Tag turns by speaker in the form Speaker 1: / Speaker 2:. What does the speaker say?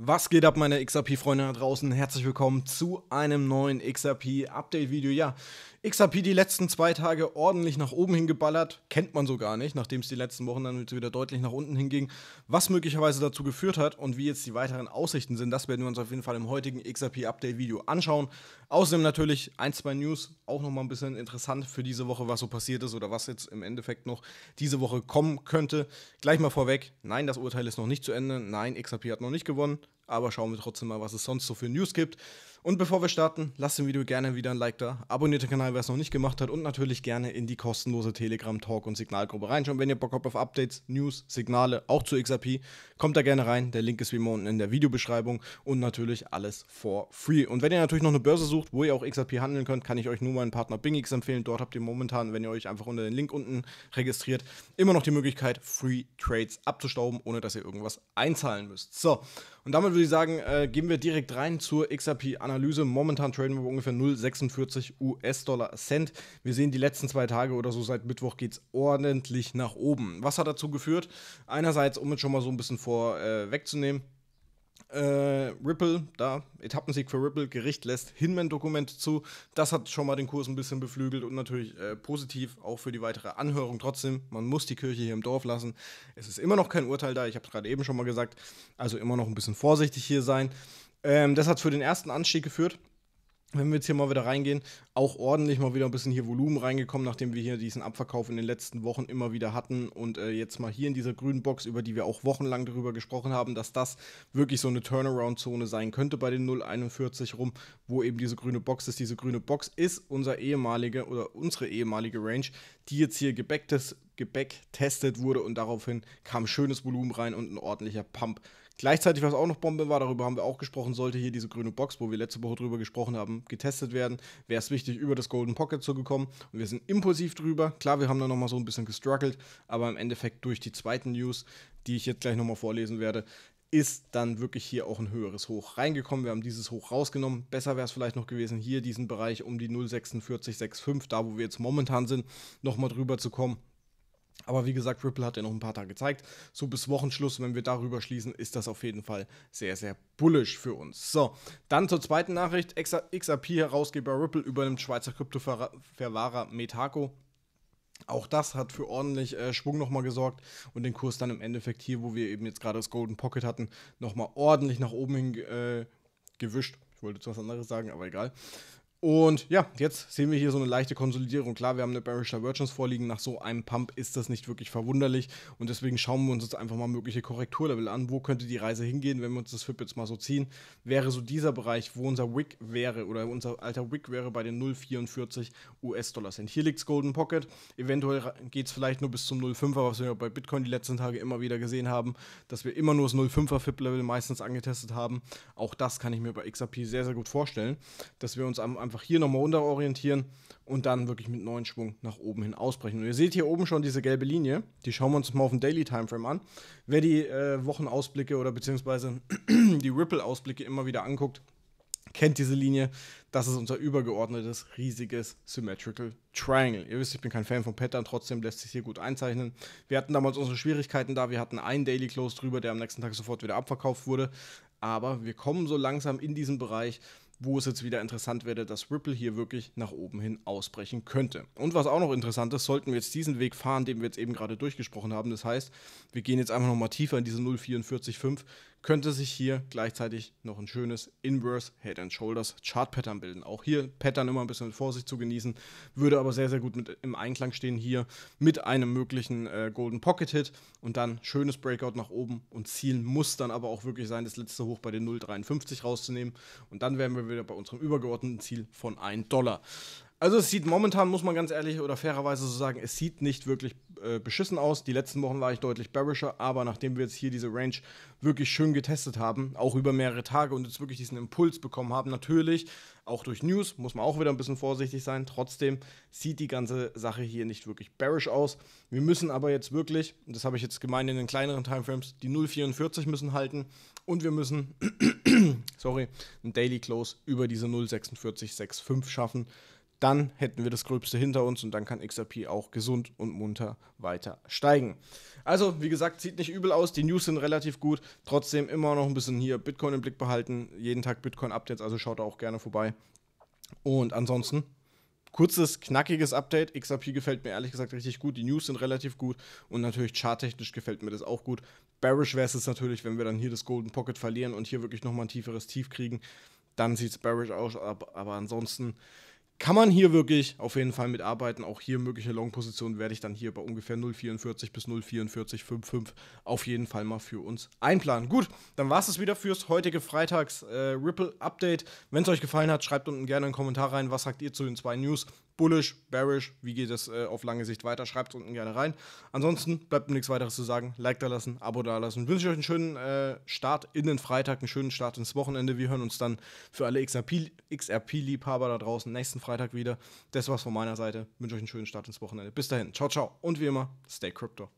Speaker 1: Was geht ab, meine XRP-Freunde da draußen? Herzlich willkommen zu einem neuen XRP-Update-Video. Ja, XRP die letzten zwei Tage ordentlich nach oben hingeballert. Kennt man so gar nicht, nachdem es die letzten Wochen dann wieder deutlich nach unten hinging. Was möglicherweise dazu geführt hat und wie jetzt die weiteren Aussichten sind, das werden wir uns auf jeden Fall im heutigen XRP-Update-Video anschauen. Außerdem natürlich ein, zwei News, auch nochmal ein bisschen interessant für diese Woche, was so passiert ist oder was jetzt im Endeffekt noch diese Woche kommen könnte. Gleich mal vorweg, nein, das Urteil ist noch nicht zu Ende. Nein, XRP hat noch nicht gewonnen. Aber schauen wir trotzdem mal, was es sonst so für News gibt. Und bevor wir starten, lasst dem Video gerne wieder ein Like da, abonniert den Kanal, wer es noch nicht gemacht hat und natürlich gerne in die kostenlose Telegram Talk und Signalgruppe reinschauen, wenn ihr Bock habt auf Updates, News, Signale, auch zu XRP, kommt da gerne rein. Der Link ist wie immer unten in der Videobeschreibung und natürlich alles for free. Und wenn ihr natürlich noch eine Börse sucht, wo ihr auch XRP handeln könnt, kann ich euch nur meinen Partner BingX empfehlen. Dort habt ihr momentan, wenn ihr euch einfach unter den Link unten registriert, immer noch die Möglichkeit Free Trades abzustauben, ohne dass ihr irgendwas einzahlen müsst. So, und damit würde ich sagen, äh, gehen wir direkt rein zur XRP-Analyse. Momentan traden wir ungefähr 0,46 US-Dollar Cent. Wir sehen die letzten zwei Tage oder so seit Mittwoch geht es ordentlich nach oben. Was hat dazu geführt? Einerseits, um es schon mal so ein bisschen vorwegzunehmen, äh, äh, Ripple, da, Etappensieg für Ripple, Gericht lässt Hinman-Dokumente zu. Das hat schon mal den Kurs ein bisschen beflügelt und natürlich äh, positiv auch für die weitere Anhörung. Trotzdem, man muss die Kirche hier im Dorf lassen. Es ist immer noch kein Urteil da, ich habe es gerade eben schon mal gesagt. Also immer noch ein bisschen vorsichtig hier sein. Ähm, das hat für den ersten Anstieg geführt wenn wir jetzt hier mal wieder reingehen, auch ordentlich mal wieder ein bisschen hier Volumen reingekommen, nachdem wir hier diesen Abverkauf in den letzten Wochen immer wieder hatten und äh, jetzt mal hier in dieser grünen Box, über die wir auch wochenlang darüber gesprochen haben, dass das wirklich so eine Turnaround-Zone sein könnte bei den 041 rum, wo eben diese grüne Box ist. Diese grüne Box ist unser ehemalige oder unsere ehemalige Range, die jetzt hier gebackt ist, wurde und daraufhin kam schönes Volumen rein und ein ordentlicher Pump Gleichzeitig, was auch noch Bombe war, darüber haben wir auch gesprochen, sollte hier diese grüne Box, wo wir letzte Woche drüber gesprochen haben, getestet werden, wäre es wichtig, über das Golden Pocket zu gekommen. Und wir sind impulsiv drüber. Klar, wir haben da nochmal so ein bisschen gestruggelt, aber im Endeffekt durch die zweiten News, die ich jetzt gleich nochmal vorlesen werde, ist dann wirklich hier auch ein höheres Hoch reingekommen. Wir haben dieses Hoch rausgenommen. Besser wäre es vielleicht noch gewesen, hier diesen Bereich um die 0,4665, da wo wir jetzt momentan sind, nochmal drüber zu kommen. Aber wie gesagt, Ripple hat ja noch ein paar Tage gezeigt. So bis Wochenschluss, wenn wir darüber schließen, ist das auf jeden Fall sehr, sehr bullisch für uns. So, dann zur zweiten Nachricht. XRP-Herausgeber Ripple übernimmt Schweizer Kryptoverwahrer Metaco. Auch das hat für ordentlich äh, Schwung nochmal gesorgt und den Kurs dann im Endeffekt hier, wo wir eben jetzt gerade das Golden Pocket hatten, nochmal ordentlich nach oben hin äh, gewischt. Ich wollte jetzt was anderes sagen, aber egal. Und ja, jetzt sehen wir hier so eine leichte Konsolidierung. Klar, wir haben eine Bearish Divergence vorliegen. Nach so einem Pump ist das nicht wirklich verwunderlich. Und deswegen schauen wir uns jetzt einfach mal mögliche Korrekturlevel an. Wo könnte die Reise hingehen, wenn wir uns das FIP jetzt mal so ziehen? Wäre so dieser Bereich, wo unser Wick wäre oder unser alter Wick wäre bei den 0,44 US-Dollar Cent. Hier liegt Golden Pocket. Eventuell geht es vielleicht nur bis zum 0,5er, was wir bei Bitcoin die letzten Tage immer wieder gesehen haben, dass wir immer nur das 0,5er FIP-Level meistens angetestet haben. Auch das kann ich mir bei XRP sehr, sehr gut vorstellen, dass wir uns am einfach hier nochmal unterorientieren und dann wirklich mit neuen Schwung nach oben hin ausbrechen. Und ihr seht hier oben schon diese gelbe Linie, die schauen wir uns mal auf dem Daily Timeframe an. Wer die äh, Wochenausblicke oder beziehungsweise die Ripple-Ausblicke immer wieder anguckt, kennt diese Linie. Das ist unser übergeordnetes, riesiges Symmetrical Triangle. Ihr wisst, ich bin kein Fan von Pattern, trotzdem lässt sich hier gut einzeichnen. Wir hatten damals unsere Schwierigkeiten da. Wir hatten einen Daily Close drüber, der am nächsten Tag sofort wieder abverkauft wurde. Aber wir kommen so langsam in diesen Bereich, wo es jetzt wieder interessant wäre, dass Ripple hier wirklich nach oben hin ausbrechen könnte. Und was auch noch interessant ist, sollten wir jetzt diesen Weg fahren, den wir jetzt eben gerade durchgesprochen haben. Das heißt, wir gehen jetzt einfach nochmal tiefer in diese 0,445, könnte sich hier gleichzeitig noch ein schönes Inverse Head and Shoulders Chart Pattern bilden. Auch hier Pattern immer ein bisschen mit Vorsicht zu genießen, würde aber sehr, sehr gut mit im Einklang stehen hier mit einem möglichen äh, Golden Pocket Hit und dann schönes Breakout nach oben und Ziel muss dann aber auch wirklich sein, das letzte Hoch bei den 0,53 rauszunehmen und dann wären wir wieder bei unserem übergeordneten Ziel von 1 Dollar. Also es sieht momentan, muss man ganz ehrlich oder fairerweise so sagen, es sieht nicht wirklich äh, beschissen aus. Die letzten Wochen war ich deutlich bearischer, aber nachdem wir jetzt hier diese Range wirklich schön getestet haben, auch über mehrere Tage und jetzt wirklich diesen Impuls bekommen haben, natürlich, auch durch News, muss man auch wieder ein bisschen vorsichtig sein. Trotzdem sieht die ganze Sache hier nicht wirklich bearish aus. Wir müssen aber jetzt wirklich, und das habe ich jetzt gemeint in den kleineren Timeframes, die 0,44 müssen halten und wir müssen, sorry, einen Daily Close über diese 0,4665 schaffen dann hätten wir das Gröbste hinter uns und dann kann XRP auch gesund und munter weiter steigen. Also, wie gesagt, sieht nicht übel aus, die News sind relativ gut, trotzdem immer noch ein bisschen hier Bitcoin im Blick behalten, jeden Tag Bitcoin-Updates, also schaut da auch gerne vorbei. Und ansonsten, kurzes, knackiges Update, XRP gefällt mir ehrlich gesagt richtig gut, die News sind relativ gut und natürlich charttechnisch gefällt mir das auch gut. Bearish wäre es natürlich, wenn wir dann hier das Golden Pocket verlieren und hier wirklich nochmal ein tieferes Tief kriegen, dann sieht es bearish aus, aber ansonsten kann man hier wirklich auf jeden Fall mitarbeiten. Auch hier mögliche Long-Positionen werde ich dann hier bei ungefähr 0,44 bis 0,44,55 auf jeden Fall mal für uns einplanen. Gut, dann war es das wieder fürs heutige Freitags-Ripple-Update. Äh, Wenn es euch gefallen hat, schreibt unten gerne einen Kommentar rein. Was sagt ihr zu den zwei News? bullish, bearish, wie geht es äh, auf lange Sicht weiter, schreibt es unten gerne rein. Ansonsten bleibt mir nichts weiteres zu sagen. Like da lassen, Abo da lassen. wünsche euch einen schönen äh, Start in den Freitag, einen schönen Start ins Wochenende. Wir hören uns dann für alle XRP-Liebhaber da draußen nächsten Freitag wieder. Das war's von meiner Seite. wünsche euch einen schönen Start ins Wochenende. Bis dahin, ciao, ciao und wie immer, stay crypto.